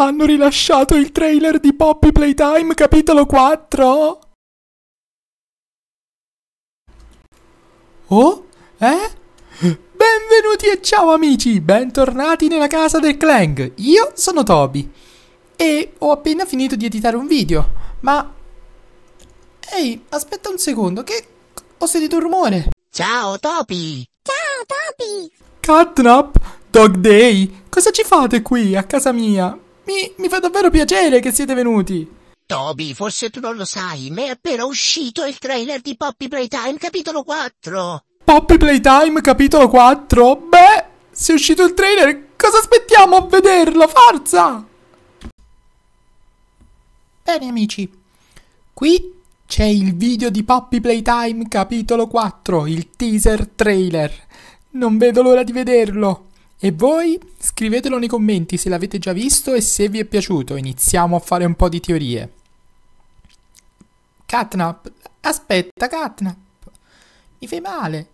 Hanno rilasciato il trailer di Poppy Playtime capitolo 4? Oh? Eh? Benvenuti e ciao amici, bentornati nella casa del Clang. Io sono Toby e ho appena finito di editare un video, ma... Ehi, aspetta un secondo, che ho sentito un rumore. Ciao Toby! Ciao Toby! Catnap? Dog Day? Cosa ci fate qui a casa mia? Mi, mi fa davvero piacere che siete venuti. Toby, forse tu non lo sai, ma è appena uscito il trailer di Poppy Playtime capitolo 4. Poppy Playtime capitolo 4? Beh, se è uscito il trailer, cosa aspettiamo a vederlo? Forza! Bene amici, qui c'è il video di Poppy Playtime capitolo 4, il teaser trailer. Non vedo l'ora di vederlo. E voi scrivetelo nei commenti se l'avete già visto e se vi è piaciuto. Iniziamo a fare un po' di teorie. Catnap, aspetta Catnap, mi fai male.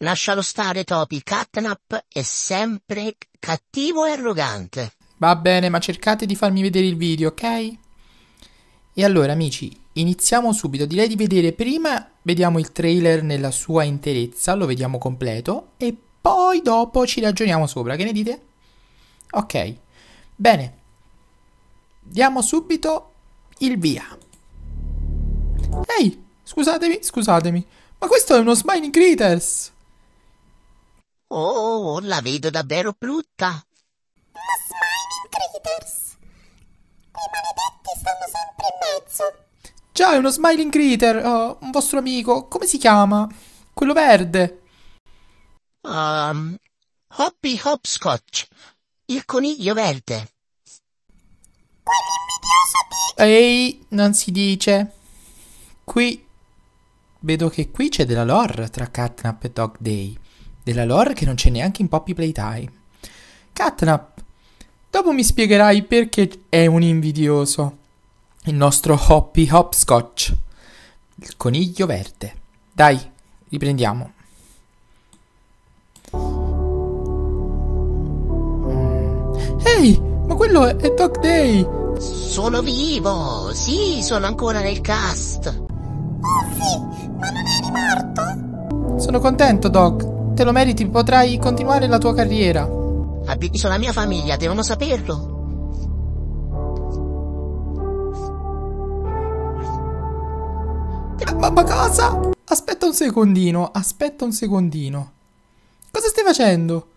Lascialo stare Topi, Catnap è sempre cattivo e arrogante. Va bene, ma cercate di farmi vedere il video, ok? E allora amici, iniziamo subito. Direi di vedere prima, vediamo il trailer nella sua interezza, lo vediamo completo e poi dopo ci ragioniamo sopra, che ne dite? Ok, bene, diamo subito il via. Ehi, scusatemi, scusatemi, ma questo è uno Smiling Critters! Oh, la vedo davvero brutta! Lo Smiling Critters! Quei maledetti stanno sempre in mezzo! Già, è uno smiling critter, oh, un vostro amico. Come si chiama? Quello verde. Um, Hoppy Hopscotch, il coniglio verde. Ehi, non si dice. Qui... Vedo che qui c'è della lore tra Catnap e Dog Day. Della lore che non c'è neanche in Poppy Playtime. Catnap, dopo mi spiegherai perché è un invidioso il nostro Hoppy Hopscotch, il coniglio verde. Dai, riprendiamo. Ehi, ma quello è, è Doc Day! Sono vivo! Sì, sono ancora nel cast! Oh sì, ma non eri morto? Sono contento, Doc. Te lo meriti, potrai continuare la tua carriera. sono la mia famiglia, devono saperlo. roba a Aspetta un secondino, aspetta un secondino. Cosa stai facendo?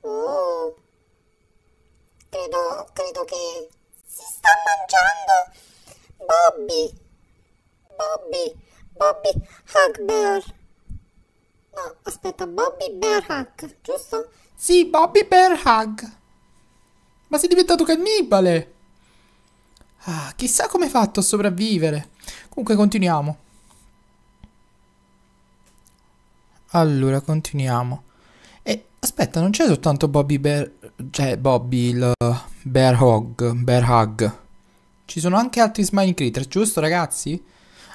Oh, Credo, credo che si sta mangiando Bobby. Bobby, Bobby Hugbear. No, aspetta, Bobby Bear Hug, giusto? Sì, Bobby Bear Hug. Ma sei diventato cannibale. Ah, chissà come hai fatto a sopravvivere. Comunque continuiamo. Allora, continuiamo. E aspetta, non c'è soltanto Bobby Bear... Cioè, Bobby il Bear Hog, Bear Hug. Ci sono anche altri Smiley Critter, giusto ragazzi?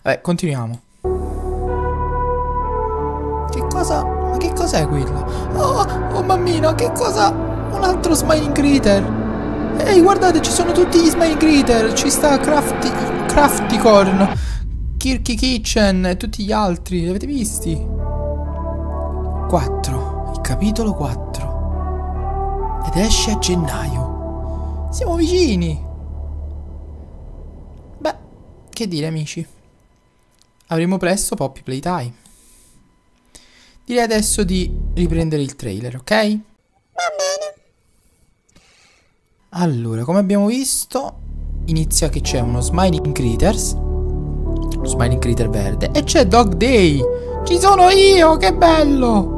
Vabbè, continuiamo. Che cosa... Ma che cos'è quello? Oh, oh mammino, che cosa... Un altro Smiling Critter! Ehi, guardate, ci sono tutti gli Smiling Critter! Ci sta Crafty... Corn. Kirky Kitchen e tutti gli altri, li avete visti? 4, il capitolo 4. Ed esce a gennaio. Siamo vicini. Beh, che dire amici. Avremo presto Poppy Playtime. Direi adesso di riprendere il trailer, ok? Va bene. Allora, come abbiamo visto, inizia che c'è uno Smiling Critters Smiling Critter verde E c'è Dog Day Ci sono io, che bello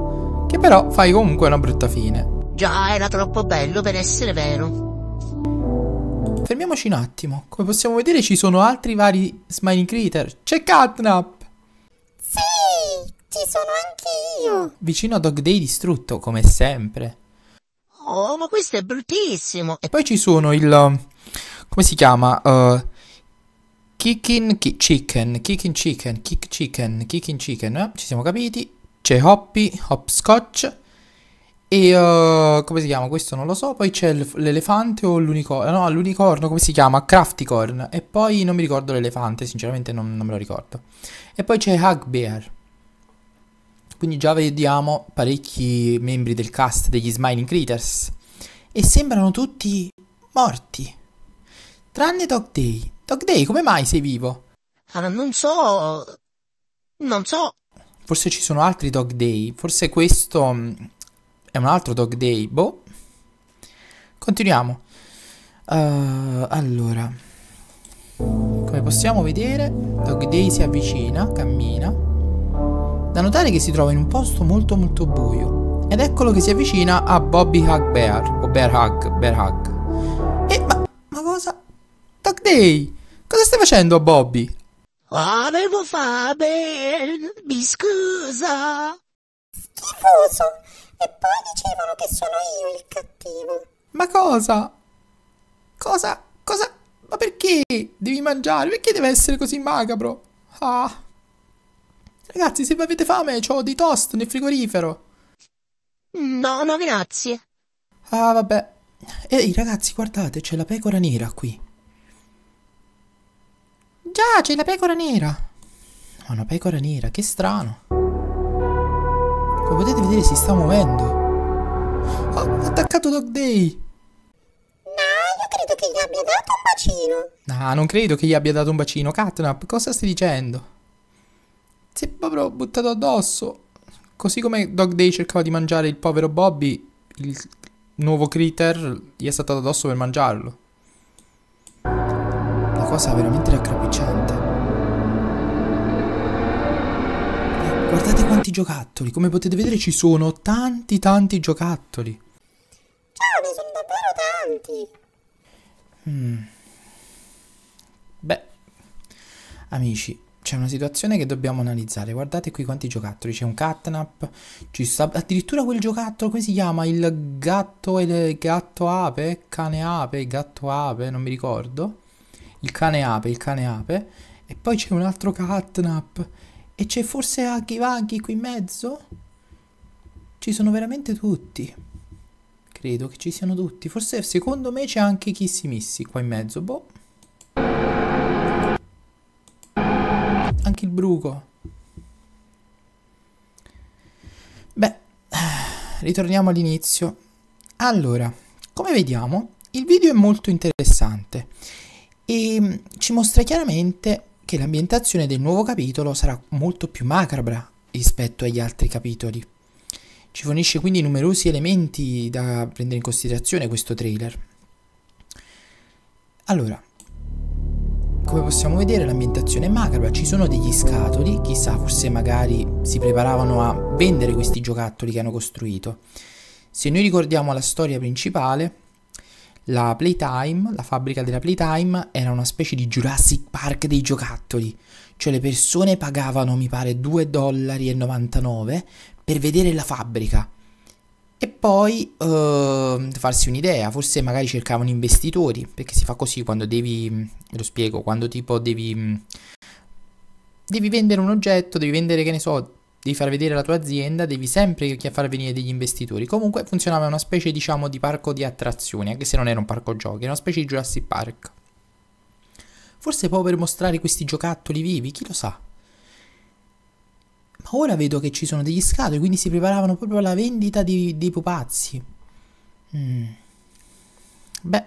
che però fai comunque una brutta fine. Già era troppo bello per essere vero. Fermiamoci un attimo, come possiamo vedere ci sono altri vari Smiling Creator. C'è Catnap! Sì, ci sono anch'io! Vicino a Dog Day distrutto, come sempre. Oh, ma questo è bruttissimo! E poi ci sono il... Um, come si chiama? Uh, Kickin' Chicken, Kickin' Chicken, Kick Chicken, Kickin' Chicken, eh? ci siamo capiti c'è Hoppy, Hopscotch e uh, come si chiama? Questo non lo so. Poi c'è l'elefante o l'unicorno? No, l'unicorno come si chiama? Crafticorn. E poi non mi ricordo l'elefante, sinceramente non, non me lo ricordo. E poi c'è Hugbear. Quindi già vediamo parecchi membri del cast degli Smiling Critters. E sembrano tutti morti. Tranne Dog Day. Dog Day, come mai sei vivo? Ah, non so. Non so. Forse ci sono altri dog day. Forse questo mm, è un altro dog day. Boh. Continuiamo. Uh, allora. Come possiamo vedere, Dog Day si avvicina, cammina. Da notare che si trova in un posto molto molto buio. Ed eccolo che si avvicina a Bobby Hug Bear. O Bear Hug, Bear Hug. E eh, ma, ma cosa? Dog Day! Cosa stai facendo a Bobby? Avevo fame, mi scusa. Schifoso. E poi dicevano che sono io il cattivo. Ma cosa? Cosa? Cosa? Ma perché devi mangiare? Perché deve essere così macabro? Ah. Ragazzi, se avete fame, ho di toast nel frigorifero. No, no, grazie. Ah, vabbè. Ehi, ragazzi, guardate, c'è la pecora nera qui. Già, c'è la pecora nera. Oh, una pecora nera, che strano. Come potete vedere si sta muovendo. Oh, ho oh, attaccato Dog Day. No, io credo che gli abbia dato un bacino. No, non credo che gli abbia dato un bacino. Catnap, cosa stai dicendo? Si è proprio buttato addosso. Così come Dog Day cercava di mangiare il povero Bobby, il nuovo critter gli è stato addosso per mangiarlo cosa veramente raccapricciante. Eh, guardate quanti giocattoli, come potete vedere ci sono tanti tanti giocattoli. Ciao, ne sono davvero tanti. Mm. Beh, amici, c'è una situazione che dobbiamo analizzare. Guardate qui quanti giocattoli. C'è un catnap, ci sta addirittura quel giocattolo, come si chiama? Il gatto, il gatto ape, cane ape, gatto ape, non mi ricordo il cane ape, il cane ape, e poi c'è un altro catnap, e c'è forse Huggy Wuggy qui in mezzo? Ci sono veramente tutti. Credo che ci siano tutti. Forse secondo me c'è anche Kissy Missy qua in mezzo. Boh. Anche il bruco. Beh, ritorniamo all'inizio. Allora, come vediamo, il video è molto interessante e mm, ci mostra chiaramente che l'ambientazione del nuovo capitolo sarà molto più macabra rispetto agli altri capitoli. Ci fornisce quindi numerosi elementi da prendere in considerazione questo trailer. Allora, come possiamo vedere l'ambientazione è macabra, ci sono degli scatoli, chissà forse magari si preparavano a vendere questi giocattoli che hanno costruito. Se noi ricordiamo la storia principale, la Playtime, la fabbrica della Playtime, era una specie di Jurassic Park dei giocattoli, cioè le persone pagavano, mi pare, 2,99 dollari per vedere la fabbrica e poi eh, farsi un'idea, forse magari cercavano investitori, perché si fa così quando devi, ve mm, lo spiego, quando tipo devi, mm, devi vendere un oggetto, devi vendere, che ne so, devi far vedere la tua azienda, devi sempre far venire degli investitori. Comunque funzionava una specie, diciamo, di parco di attrazioni, anche se non era un parco giochi, era una specie di Jurassic Park. Forse proprio per mostrare questi giocattoli vivi, chi lo sa. Ma ora vedo che ci sono degli scatoli, quindi si preparavano proprio alla vendita di, dei pupazzi. Mm. Beh,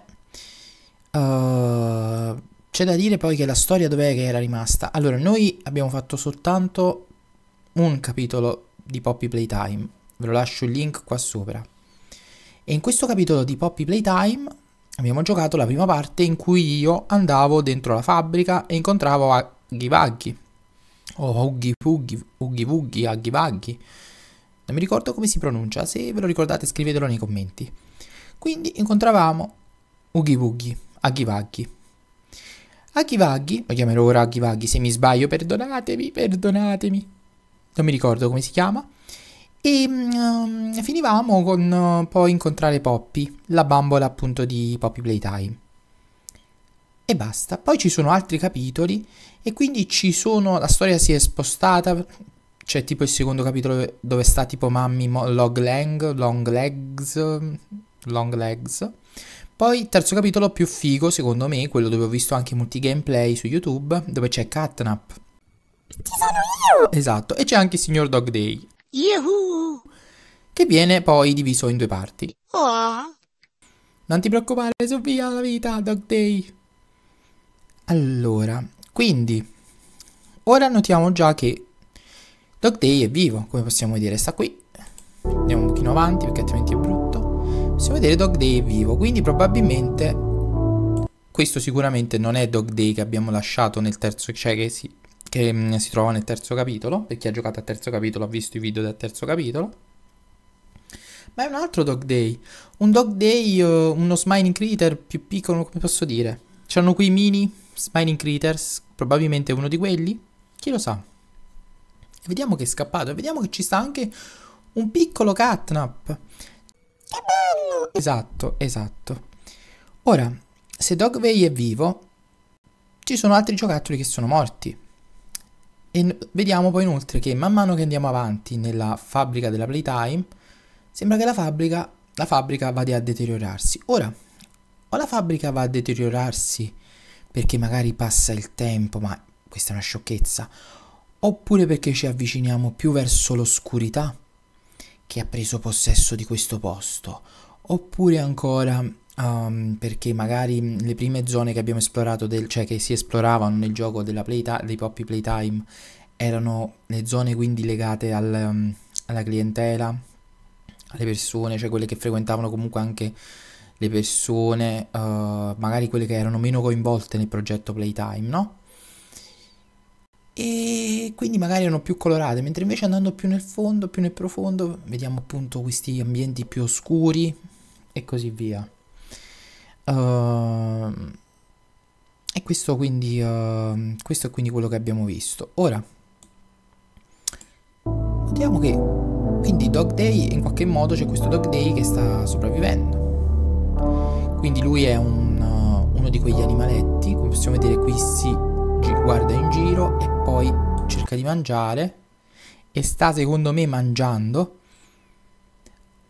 uh, c'è da dire poi che la storia dov'è che era rimasta. Allora, noi abbiamo fatto soltanto un capitolo di Poppy Playtime, ve lo lascio il link qua sopra. E in questo capitolo di Poppy Playtime abbiamo giocato la prima parte in cui io andavo dentro la fabbrica e incontravo Aghi Vaghi, o Ughi Pughi, Ughi Vughi, Aghi Vaghi. Non mi ricordo come si pronuncia, se ve lo ricordate scrivetelo nei commenti. Quindi incontravamo Ughi Vughi, Aghi Vaghi. Aghi Vaghi, lo chiamerò ora Aghi Vaghi, se mi sbaglio perdonatemi, perdonatemi non mi ricordo come si chiama. E um, finivamo con uh, poi incontrare Poppy, la bambola appunto di Poppy Playtime. E basta. Poi ci sono altri capitoli e quindi ci sono... la storia si è spostata, c'è tipo il secondo capitolo dove sta tipo Mammy Mo- Log Lang, Long Legs, Long Legs. Poi il terzo capitolo più figo secondo me, quello dove ho visto anche molti gameplay su YouTube, dove c'è Catnap. Ci sono Esatto, e c'è anche il signor Dog Day. Yahoo! Che viene poi diviso in due parti. Oh. Non ti preoccupare, Sofia, la vita, Dog Day. Allora, quindi, ora notiamo già che Dog Day è vivo, come possiamo dire, sta qui. Andiamo un pochino avanti perché altrimenti è brutto. Possiamo vedere Dog Day è vivo, quindi probabilmente questo sicuramente non è Dog Day che abbiamo lasciato nel terzo, cioè che si, che mh, mm, si trova nel terzo capitolo, per chi ha giocato al terzo capitolo ha visto i video del terzo capitolo. Ma è un altro Dog Day, un Dog Day, eh, uno Smiling Critter più piccolo, come posso dire. C'erano qui i mini Smiling Critters, probabilmente uno di quelli, chi lo sa. E vediamo che è scappato, e vediamo che ci sta anche un piccolo catnap. Che bello! Esatto, esatto. Ora, se Dog Day è vivo, ci sono altri giocattoli che sono morti. E vediamo poi inoltre che man mano che andiamo avanti nella fabbrica della Playtime, sembra che la fabbrica, la fabbrica vada a deteriorarsi. Ora, o la fabbrica va a deteriorarsi perché magari passa il tempo, ma questa è una sciocchezza, oppure perché ci avviciniamo più verso l'oscurità che ha preso possesso di questo posto, oppure ancora Um, perché magari le prime zone che abbiamo esplorato, del, cioè che si esploravano nel gioco playta- dei poppy playtime, erano le zone quindi legate al, um, alla clientela, alle persone, cioè quelle che frequentavano comunque anche le persone, uh, magari quelle che erano meno coinvolte nel progetto playtime, no? E quindi magari erano più colorate, mentre invece andando più nel fondo, più nel profondo, vediamo appunto questi ambienti più oscuri e così via. Uh, e questo, quindi, uh, questo è quindi quello che abbiamo visto. Ora, vediamo che quindi Dog Day in qualche modo c'è questo Dog Day che sta sopravvivendo. Quindi lui è un, uh, uno di quegli animaletti, come possiamo vedere qui si guarda in giro e poi cerca di mangiare e sta secondo me mangiando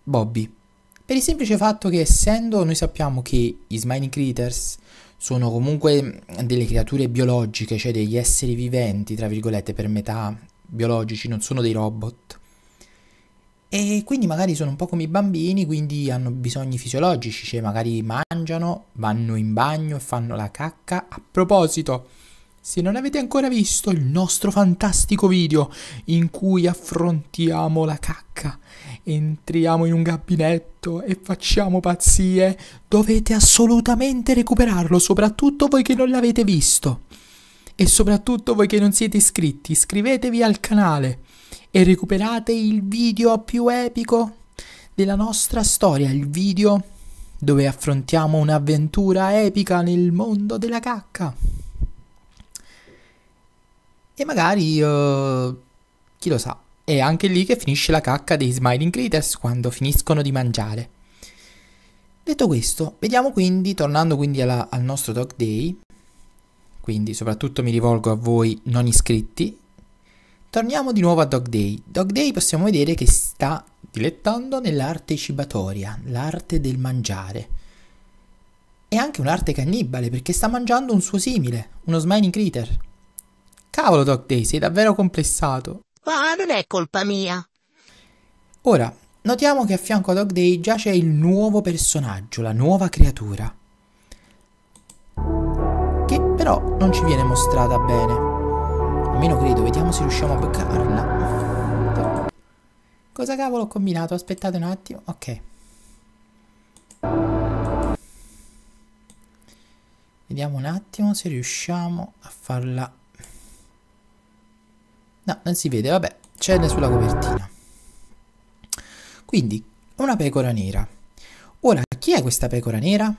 Bobby. Per il semplice fatto che essendo noi sappiamo che i smiling Critters sono comunque delle creature biologiche, cioè degli esseri viventi, tra virgolette, per metà biologici, non sono dei robot. E quindi magari sono un po' come i bambini, quindi hanno bisogni fisiologici, cioè magari mangiano, vanno in bagno e fanno la cacca. A proposito, se non avete ancora visto il nostro fantastico video in cui affrontiamo la cacca entriamo in un gabinetto e facciamo pazzie, dovete assolutamente recuperarlo, soprattutto voi che non l'avete visto. E soprattutto voi che non siete iscritti, iscrivetevi al canale e recuperate il video più epico della nostra storia, il video dove affrontiamo un'avventura epica nel mondo della cacca. E magari, uh, chi lo sa, è anche lì che finisce la cacca dei Smiling Critters quando finiscono di mangiare. Detto questo, vediamo quindi, tornando quindi alla, al nostro Dog Day, quindi soprattutto mi rivolgo a voi non iscritti, torniamo di nuovo a Dog Day. Dog Day possiamo vedere che sta dilettando nell'arte cibatoria, l'arte del mangiare. È anche un'arte cannibale perché sta mangiando un suo simile, uno Smiling Critter. Cavolo Dog Day, sei davvero complessato. Ma non è colpa mia. Ora, notiamo che a fianco a Dog Day già c'è il nuovo personaggio, la nuova creatura. Che però non ci viene mostrata bene. Almeno credo, vediamo se riusciamo a beccarla. Cosa cavolo ho combinato? Aspettate un attimo. Ok. Vediamo un attimo se riusciamo a farla No, non si vede, vabbè, c'è sulla copertina. Quindi, una pecora nera. Ora, chi è questa pecora nera?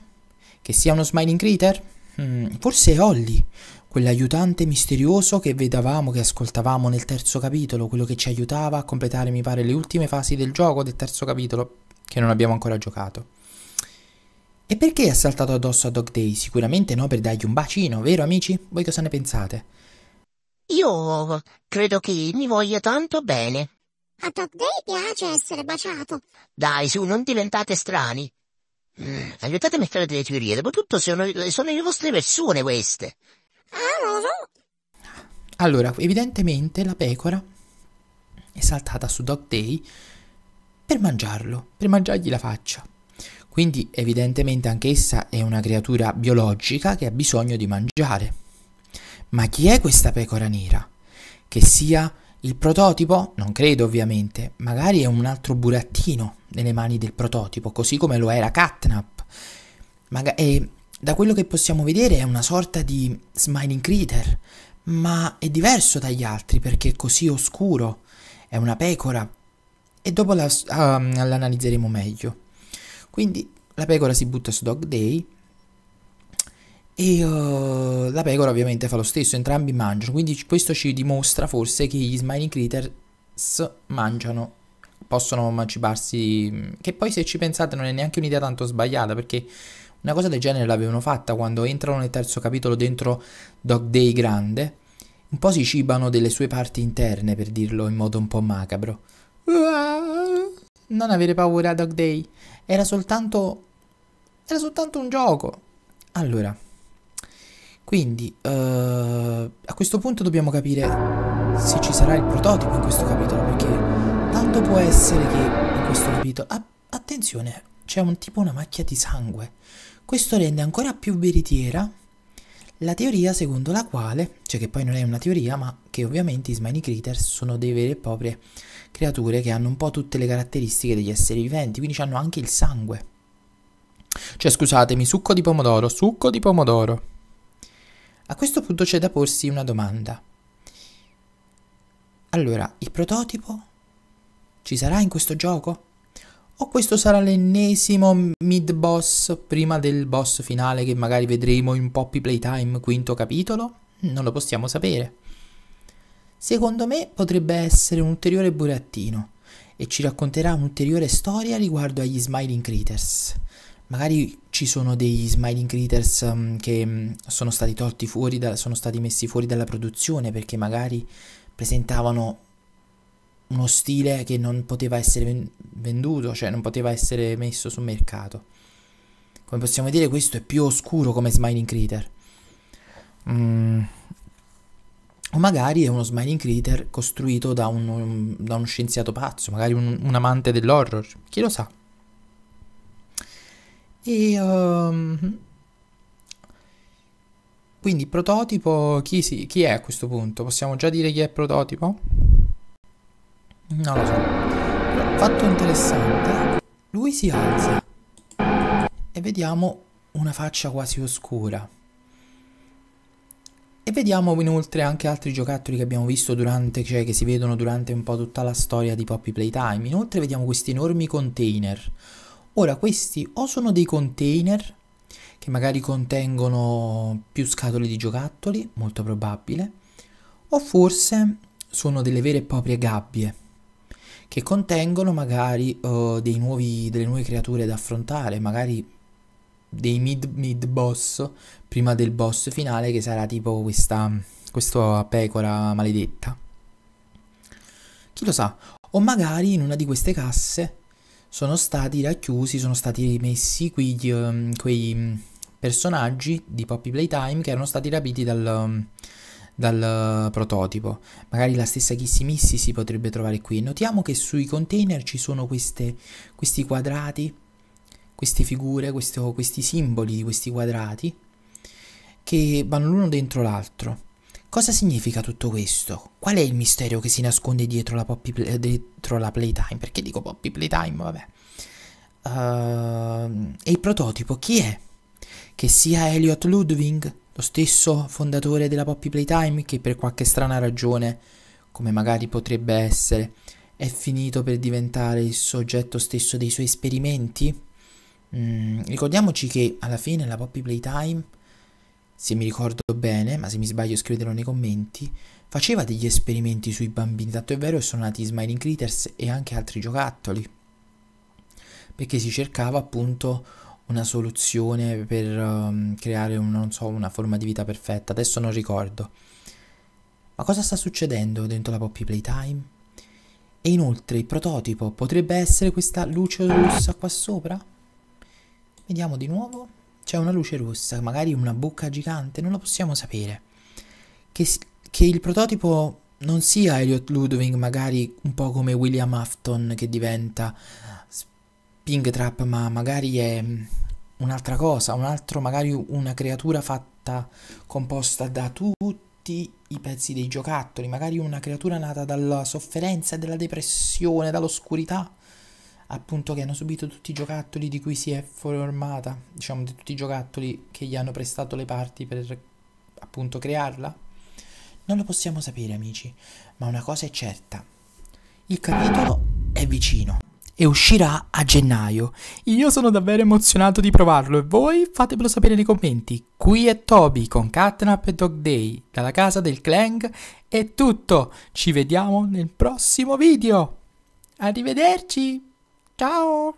Che sia uno smiling creature? Mm, forse è Holly, quell'aiutante misterioso che vedavamo, che ascoltavamo nel terzo capitolo, quello che ci aiutava a completare, mi pare, le ultime fasi del gioco del terzo capitolo, che non abbiamo ancora giocato. E perché ha saltato addosso a Dog Day? Sicuramente no per dargli un bacino, vero amici? Voi cosa ne pensate? Io credo che mi voglia tanto bene. A Doc Day piace essere baciato. Dai, su, non diventate strani. Mm, aiutatemi a fare delle teorie, Dopotutto sono, sono le vostre persone queste. Ah, Allora, evidentemente la pecora è saltata su Doc Day per mangiarlo, per mangiargli la faccia. Quindi evidentemente anch'essa è una creatura biologica che ha bisogno di mangiare. Ma chi è questa pecora nera? Che sia il prototipo? Non credo ovviamente, magari è un altro burattino nelle mani del prototipo, così come lo era Catnap. Maga- e da quello che possiamo vedere è una sorta di Smiling creature, ma è diverso dagli altri perché è così oscuro, è una pecora e dopo la, uh, l'analizzeremo meglio. Quindi la pecora si butta su Dog Day e uh, la pecora ovviamente fa lo stesso, entrambi mangiano, quindi questo ci dimostra forse che gli Smiling Critters mangiano, possono emanciparsi, mm, che poi se ci pensate non è neanche un'idea tanto sbagliata, perché una cosa del genere l'avevano fatta quando entrano nel terzo capitolo dentro Dog Day Grande, un po' si cibano delle sue parti interne, per dirlo in modo un po' macabro. Non avere paura Dog Day, era soltanto... era soltanto un gioco. Allora, quindi, uh, a questo punto dobbiamo capire se ci sarà il prototipo in questo capitolo, perché tanto può essere che in questo capitolo... Ah, attenzione, c'è un tipo una macchia di sangue. Questo rende ancora più veritiera la teoria secondo la quale, cioè che poi non è una teoria, ma che ovviamente i Smiley Critters sono dei veri e proprie creature che hanno un po' tutte le caratteristiche degli esseri viventi, quindi hanno anche il sangue. Cioè, scusatemi, succo di pomodoro, succo di pomodoro. A questo punto c'è da porsi una domanda. Allora, il prototipo ci sarà in questo gioco? O questo sarà l'ennesimo mid boss prima del boss finale che magari vedremo in Poppy Playtime quinto capitolo? Non lo possiamo sapere. Secondo me potrebbe essere un ulteriore burattino e ci racconterà un'ulteriore storia riguardo agli Smiling Critters magari ci sono degli smiling creators um, mm, che um, sono stati tolti fuori, da, sono stati messi fuori dalla produzione perché magari presentavano uno stile che non poteva essere venduto, cioè non poteva essere messo sul mercato. Come possiamo vedere questo è più oscuro come smiling creator. Mm. O magari è uno smiling creator costruito da, un, un, da uno scienziato pazzo, magari un, un amante dell'horror, chi lo sa. E um, quindi prototipo, chi, si, chi, è a questo punto? Possiamo già dire chi è prototipo? Non lo so. fatto interessante, lui si alza e vediamo una faccia quasi oscura. E vediamo inoltre anche altri giocattoli che abbiamo visto durante, cioè che si vedono durante un po' tutta la storia di Poppy Playtime. Inoltre vediamo questi enormi container Ora questi o sono dei container che magari contengono più scatole di giocattoli, molto probabile, o forse sono delle vere e proprie gabbie che contengono magari uh, nuovi, delle nuove creature da affrontare, magari dei mid, mid boss prima del boss finale che sarà tipo questa, questa pecora maledetta. Chi lo sa? O magari in una di queste casse sono stati racchiusi, sono stati messi quegli, um, quei mm, personaggi di Poppy Playtime che erano stati rapiti dal... Um, dal eh, prototipo. Magari la stessa Kissimissi si potrebbe trovare qui. Notiamo che sui container ci sono queste, questi quadrati, queste figure, questo, questi simboli di questi quadrati che vanno l'uno dentro l'altro. Cosa significa tutto questo? Qual è il mistero che si nasconde dietro la, play, eh, dietro la Playtime? Perché dico Poppy Playtime? Vabbè. Uh, e il prototipo chi è? Che sia Elliot Ludwig, lo stesso fondatore della Poppy Playtime, che per qualche strana ragione, come magari potrebbe essere, è finito per diventare il soggetto stesso dei suoi esperimenti? Mm, ricordiamoci che alla fine la Poppy Playtime se mi ricordo bene, ma se mi sbaglio scrivetelo nei commenti, faceva degli esperimenti sui bambini, tanto è vero che sono nati Smiling Critters e anche altri giocattoli, perché si cercava appunto una soluzione per um, creare un, so, una forma di vita perfetta, adesso non ricordo. Ma cosa sta succedendo dentro la Poppy Playtime? E inoltre il prototipo potrebbe essere questa luce rossa qua sopra? Vediamo di nuovo c'è una luce rossa, magari una bocca gigante, non lo possiamo sapere. Che, che il prototipo non sia Elliot Ludwig, magari un po' come William Afton che diventa Trap, ma magari è mm, un'altra cosa, un altro, magari una creatura fatta, composta da tutti i pezzi dei giocattoli, magari una creatura nata dalla sofferenza, dalla depressione, dall'oscurità appunto che hanno subito tutti i giocattoli di cui si è formata, diciamo di tutti i giocattoli che gli hanno prestato le parti per appunto crearla? Non lo possiamo sapere amici, ma una cosa è certa, il capitolo è vicino e uscirà a gennaio. Io sono davvero emozionato di provarlo e voi fatemelo sapere nei commenti. Qui è Toby con Catnap e Dog Day dalla casa del Clang. È tutto, ci vediamo nel prossimo video. Arrivederci! Ciao。